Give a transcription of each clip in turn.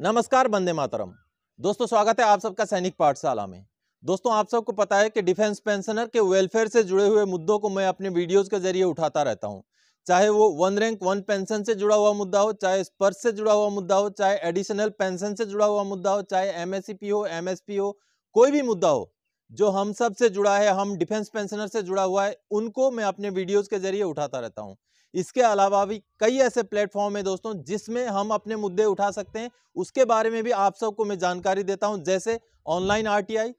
नमस्कार बंदे मातरम दोस्तों स्वागत है आप सबका सैनिक पाठशाला में दोस्तों आप सबको पता है कि डिफेंस पेंशनर के वेलफेयर से जुड़े हुए मुद्दों को मैं अपने वीडियोस के जरिए उठाता रहता हूं चाहे वो वन रैंक वन पेंशन से जुड़ा हुआ मुद्दा हो चाहे स्पर्श से जुड़ा हुआ मुद्दा हो चाहे एडिशनल पेंशन से जुड़ा हुआ मुद्दा हो चाहे एमएससीपी हो एमएसपी हो कोई भी मुद्दा हो जो हम सब से जुड़ा है हम डिफेंस पेंशनर से जुड़ा हुआ है उनको मैं अपने वीडियोज के जरिए उठाता रहता हूँ इसके अलावा भी कई ऐसे प्लेटफॉर्म है दोस्तों जिसमें हम अपने मुद्दे उठा सकते हैं उसके बारे में भी आप सबको मैं जानकारी देता हूं जैसे ऑनलाइन आरटीआई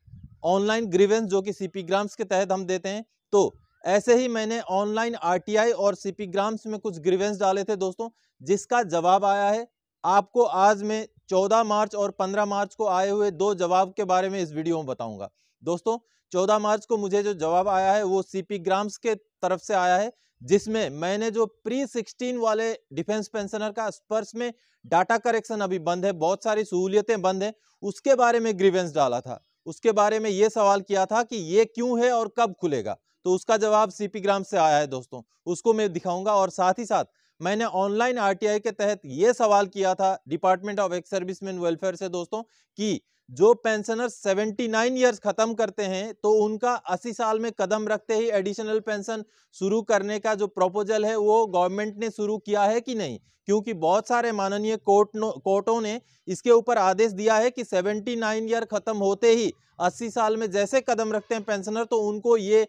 ऑनलाइन ग्रीवेंस जो कि सीपी ग्राम्स के तहत हम देते हैं तो ऐसे ही मैंने ऑनलाइन आरटीआई और सीपी ग्राम्स में कुछ ग्रीवेंस डाले थे दोस्तों जिसका जवाब आया है आपको आज मैं चौदह मार्च और पंद्रह मार्च को आए हुए दो जवाब के बारे में इस वीडियो में बताऊंगा दोस्तों 14 मार्च को मुझे जो जवाब आया है वो सीपी ग्राम्स के तरफ से आया है जिसमें मैंने जो प्री 16 वाले डिफेंस पेंशनर का स्पर्श में डाटा करेक्शन अभी बंद है बहुत सारी सहूलियतें बंद है उसके बारे में ग्रीवेंस डाला था उसके बारे में ये सवाल किया था कि ये क्यों है और कब खुलेगा तो उसका जवाब सीपी ग्राम से आया है दोस्तों उसको मैं दिखाऊंगा और साथ ही साथ मैंने ऑनलाइन आरटीआई के तहत ये सवाल किया था department of ex servicemen welfare से दोस्तों कि जो पेंशनर 79 ईयर्स खत्म करते हैं तो उनका 80 साल में कदम रखते ही एडिशनल पेंशन शुरू करने का जो प्रपोजल है वो गवर्नमेंट ने शुरू किया है कि नहीं क्योंकि बहुत सारे माननीय कोर्ट कोर्टों ने इसके ऊपर आदेश दिया है कि 79 ईयर खत्म होते ही अस्सी साल में जैसे कदम रखते हैं पेंशनर तो उनको ये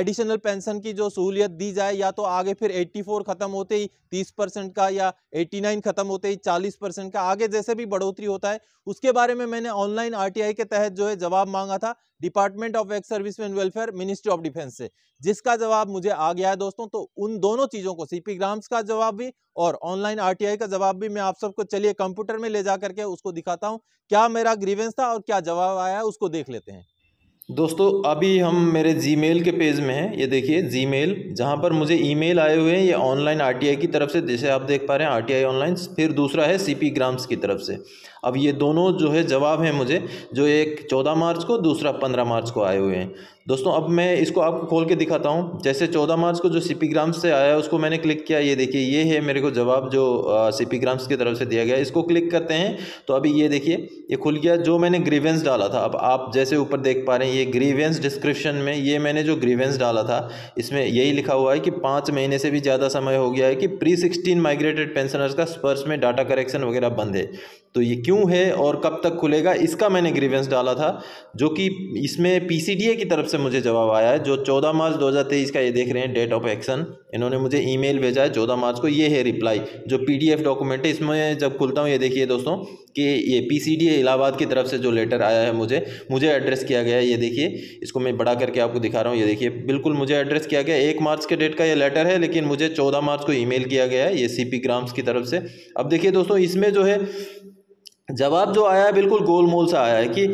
एडिशनल पेंशन की जो सहूलियत दी जाए या तो आगे फिर 84 खत्म होते ही 30 परसेंट का या 89 खत्म होते ही 40 परसेंट का आगे जैसे भी बढ़ोतरी होता है उसके बारे में मैंने ऑनलाइन आरटीआई के तहत जो है जवाब मांगा था department of ex service and welfare ministry of defence से जिसका जवाब मुझे आ गया है दोस्तों तो उन दोनों चीज़ों को सीपी ग्राम्स का जवाब भी और ऑनलाइन आरटीआई का जवाब भी मैं आप सबको चलिए कंप्यूटर में ले जा करके उसको दिखाता हूँ क्या मेरा ग्रीवेंस था और क्या जवाब आया है उसको देख लेते हैं दोस्तों अभी हम मेरे जीमेल के पेज में हैं ये देखिए जीमेल जहाँ पर मुझे ईमेल आए हुए हैं ये ऑनलाइन आरटीआई की तरफ से जैसे आप देख पा रहे हैं आरटीआई ऑनलाइन फिर दूसरा है सीपी ग्राम्स की तरफ से अब ये दोनों जो है जवाब हैं मुझे जो एक चौदह मार्च को दूसरा पंद्रह मार्च को आए हुए हैं दोस्तों अब मैं इसको आपको खोल के दिखाता हूँ जैसे चौदह मार्च को जो पी ग्राम्स से आया उसको मैंने क्लिक किया ये देखिए ये है मेरे को जवाब जो पी ग्राम्स की तरफ से दिया गया इसको क्लिक करते हैं तो अभी ये देखिए ये खुल गया जो मैंने ग्रीवेंस डाला था अब आप जैसे ऊपर देख पा रहे हैं ये ग्रीवेंस डिस्क्रिप्शन में ये मैंने जो ग्रीवेंस डाला था इसमें यही लिखा हुआ है कि पाँच महीने से भी ज़्यादा समय हो गया है कि प्री सिक्सटीन माइग्रेटेड पेंशनर्स का स्पर्श में डाटा करेक्शन वगैरह बंद है तो ये क्यों है और कब तक खुलेगा इसका मैंने ग्रीवेंस डाला था जो कि इसमें पीसीडीए की तरफ से मुझे जवाब आया है जो 14 मार्च 2023 का ये देख रहे हैं डेट ऑफ एक्शन इन्होंने मुझे ईमेल भेजा है 14 मार्च को ये है रिप्लाई जो पीडीएफ डॉक्यूमेंट है इसमें जब खुलता हूँ ये देखिए दोस्तों कि ये पी इलाहाबाद की तरफ से जो लेटर आया है मुझे मुझे एड्रेस किया गया है ये देखिए इसको मैं बढ़ा करके आपको दिखा रहा हूँ ये देखिए बिल्कुल मुझे एड्रेस किया गया एक मार्च के डेट का ये लेटर है लेकिन मुझे चौदह मार्च को ई किया गया है ये सी ग्राम्स की तरफ से अब देखिए दोस्तों इसमें जो है जवाब जो आया है बिल्कुल गोल मोल सा आया है कि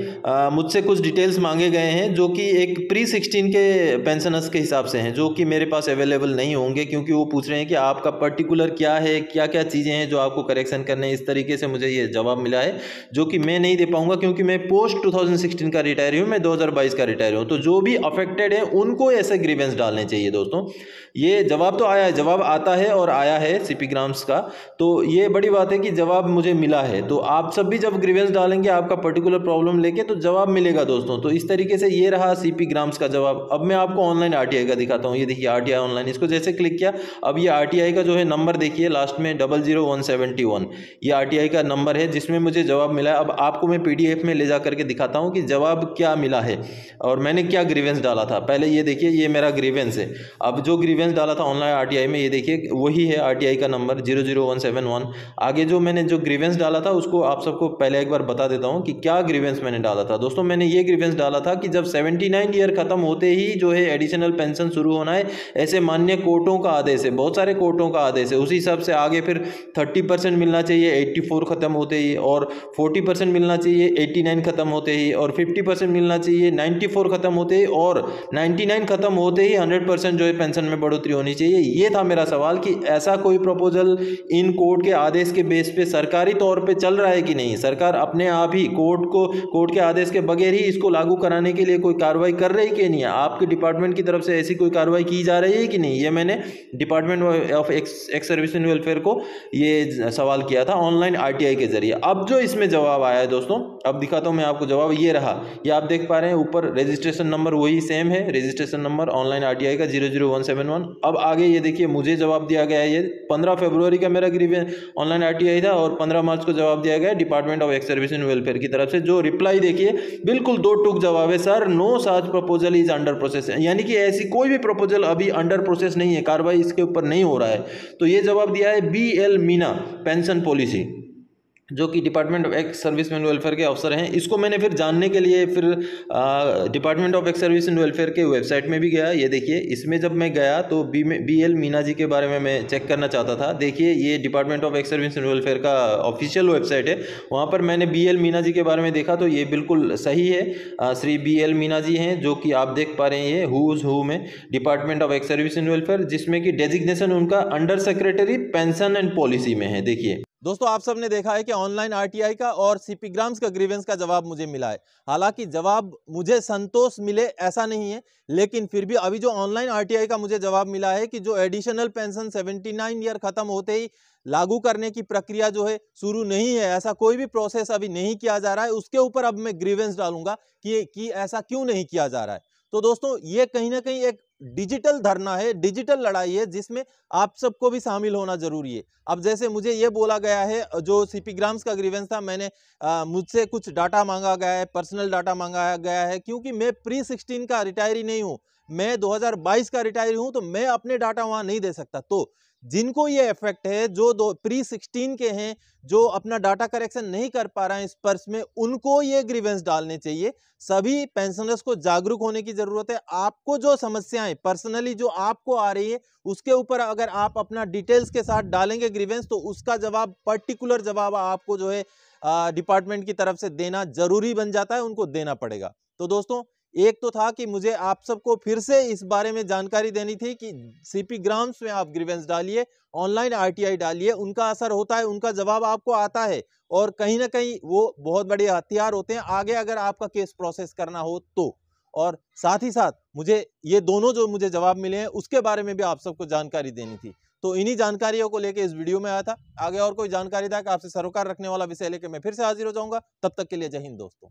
मुझसे कुछ डिटेल्स मांगे गए हैं जो कि एक प्री सिक्सटीन के पेंशनर्स के हिसाब से हैं जो कि मेरे पास अवेलेबल नहीं होंगे क्योंकि वो पूछ रहे हैं कि आपका पर्टिकुलर क्या है क्या क्या चीज़ें हैं जो आपको करेक्शन करने इस तरीके से मुझे ये जवाब मिला है जो कि मैं नहीं दे पाऊँगा क्योंकि मैं पोस्ट टू का रिटायर हूँ मैं दो का रिटायर हूँ तो जो भी अफेक्टेड है उनको ऐसे ग्रीवेंस डालने चाहिए दोस्तों ये जवाब तो आया है जवाब आता है और आया है सी ग्राम्स का तो ये बड़ी बात है कि जवाब मुझे मिला है तो आप सब भी जब ग्रीवेंस डालेंगे आपका पर्टिकुलर प्रॉब्लम लेके तो जवाब मिलेगा दोस्तों तो इस तरीके से ये रहा सीपी ग्राम्स का जवाब अब मैं आपको ऑनलाइन आरटीआई का दिखाता हूँ ये देखिए आरटीआई ऑनलाइन इसको जैसे क्लिक किया अब ये आरटीआई का जो है नंबर देखिए लास्ट में double zero one seventy one ये आरटीआई का नंबर है जिसमें मुझे जवाब मिला है अब आपको मैं पीडीएफ में ले जा करके दिखाता हूँ कि जवाब क्या मिला है और मैंने क्या ग्रीवेंस डाला था पहले ये देखिए ये मेरा ग्रीवेंस है अब जो ग्रीवेंस डाला था ऑनलाइन आरटीआई में ये देखिए वही है आरटीआई का number zero zero one seven one आगे जो मैंने जो ग्रीवेंस डाला था उसको आप सबको पहले एक बार बता देता हूँ कि क्या ग्रीवेंस मैंने डाला था दोस्तों मैंने ये ग्रीवेंस डाला था कि जब 79 ईयर खत्म होते ही जो है एडिशनल पेंशन शुरू होना है ऐसे मान्य कोर्टों का आदेश है बहुत सारे कोर्टों का आदेश है उसी हिसाब से आगे फिर 30 परसेंट मिलना चाहिए 84 ख़त्म होते ही और 40 परसेंट मिलना चाहिए एट्टी ख़त्म होते ही और फिफ्टी परसेंट मिलना चाहिए नाइन्टी ख़त्म होते ही और नाइन्टी ख़त्म होते ही हंड्रेड परसेंट जो है पेंशन में बढ़ोतरी होनी चाहिए ये था मेरा सवाल कि ऐसा कोई प्रपोजल इन कोर्ट के आदेश के बेस पे सरकारी तौर पर चल रहा है कि नहीं सरकार अपने आप ही कोर्ट को कोर्ट के आदेश के बगैर ही इसको लागू कराने के लिए कोई कार्रवाई कर रही कि नहीं है आपके डिपार्टमेंट की तरफ से ऐसी कोई कार्रवाई की जा रही है कि नहीं ये मैंने department of ex service and welfare को ये सवाल किया था ऑनलाइन आरटीआई के जरिए अब जो इसमें जवाब आया है दोस्तों अब दिखाता हूँ मैं आपको जवाब ये रहा ये आप देख पा रहे हैं ऊपर रजिस्ट्रेशन नंबर वही सेम है रजिस्ट्रेशन नंबर ऑनलाइन आर का जीरो अब आगे ये देखिए मुझे जवाब दिया गया है ये पंद्रह फरवरी का मेरा ग्रीवियन ऑनलाइन आर था और पंद्रह मार्च को जवाब दिया गया department of ex service and welfare की तरफ से जो रिप्लाई देखिए बिल्कुल दो टूक जवाब है sir no such proposal is under process यानी कि ऐसी कोई भी प्रपोजल अभी अंडर प्रोसेस नहीं है कार्रवाई इसके ऊपर नहीं हो रहा है तो ये जवाब दिया है B L Meena pension policy जो कि department of ex service and welfare के अफसर हैं इसको मैंने फिर जानने के लिए फिर department of ex service and welfare के वेबसाइट में भी गया ये देखिए इसमें जब मैं गया तो बी में बी एल मीना जी के बारे में मैं चेक करना चाहता था देखिए ये department of ex service and welfare का ऑफिशियल वेबसाइट है वहाँ पर मैंने बी एल मीना जी के बारे में देखा तो ये बिल्कुल सही है आ, श्री बी एल मीना जी हैं जो कि आप देख पा रहे हैं ये हुज हु में department of ex service and welfare जिसमें कि डेजिग्नेशन उनका under secretary pension and policy में है देखिए दोस्तों आप सब ने देखा है कि ऑनलाइन आरटीआई का और सीपीग्राम्स का ग्रीवेंस का जवाब मुझे मिला है हालांकि जवाब मुझे संतोष मिले ऐसा नहीं है लेकिन फिर भी अभी जो ऑनलाइन आरटीआई का मुझे जवाब मिला है कि जो एडिशनल पेंशन 79 ईयर खत्म होते ही लागू करने की प्रक्रिया जो है शुरू नहीं है ऐसा कोई भी प्रोसेस अभी नहीं किया जा रहा है उसके ऊपर अब मैं ग्रीवेंस डालूंगा कि, कि ऐसा क्यों नहीं किया जा रहा है तो दोस्तों ये कहीं ना कहीं एक डिजिटल धरना है डिजिटल लड़ाई है जिसमें आप सबको भी शामिल होना जरूरी है अब जैसे मुझे ये बोला गया है जो सीपी ग्राम्स का ग्रीवेंस था मैंने मुझसे कुछ डाटा मांगा गया है पर्सनल डाटा मांगा गया है क्योंकि मैं प्री सिक्सटीन का रिटायरी नहीं हूँ मैं 2022 का रिटायर हूं तो मैं अपने डाटा वहां नहीं दे सकता तो जिनको ये इफेक्ट है जो दो प्री सिक्सटीन के हैं जो अपना डाटा करेक्शन नहीं कर पा रहे हैं इस पर्स में उनको ये ग्रीवेंस डालने चाहिए सभी पेंशनर्स को जागरूक होने की ज़रूरत है आपको जो समस्याएं पर्सनली जो आपको आ रही है उसके ऊपर अगर आप अपना डिटेल्स के साथ डालेंगे ग्रीवेंस तो उसका जवाब पर्टिकुलर जवाब आपको जो है डिपार्टमेंट की तरफ से देना ज़रूरी बन जाता है उनको देना पड़ेगा तो दोस्तों एक तो था कि मुझे आप सबको फिर से इस बारे में जानकारी देनी थी कि सीपी ग्राम्स में आप ग्रीवेंस डालिए ऑनलाइन आरटीआई डालिए उनका असर होता है उनका जवाब आपको आता है और कहीं ना कहीं वो बहुत बड़े हथियार होते हैं आगे अगर आपका केस प्रोसेस करना हो तो और साथ ही साथ मुझे ये दोनों जो मुझे जवाब मिले हैं उसके बारे में भी आप सबको जानकारी देनी थी तो इन्हीं जानकारियों को लेकर इस वीडियो में आया था आगे और कोई जानकारी था कि आपसे सरोकार रखने वाला विषय लेकर मैं फिर से हाजिर हो जाऊंगा तब तक के लिए जय हिंद दोस्तों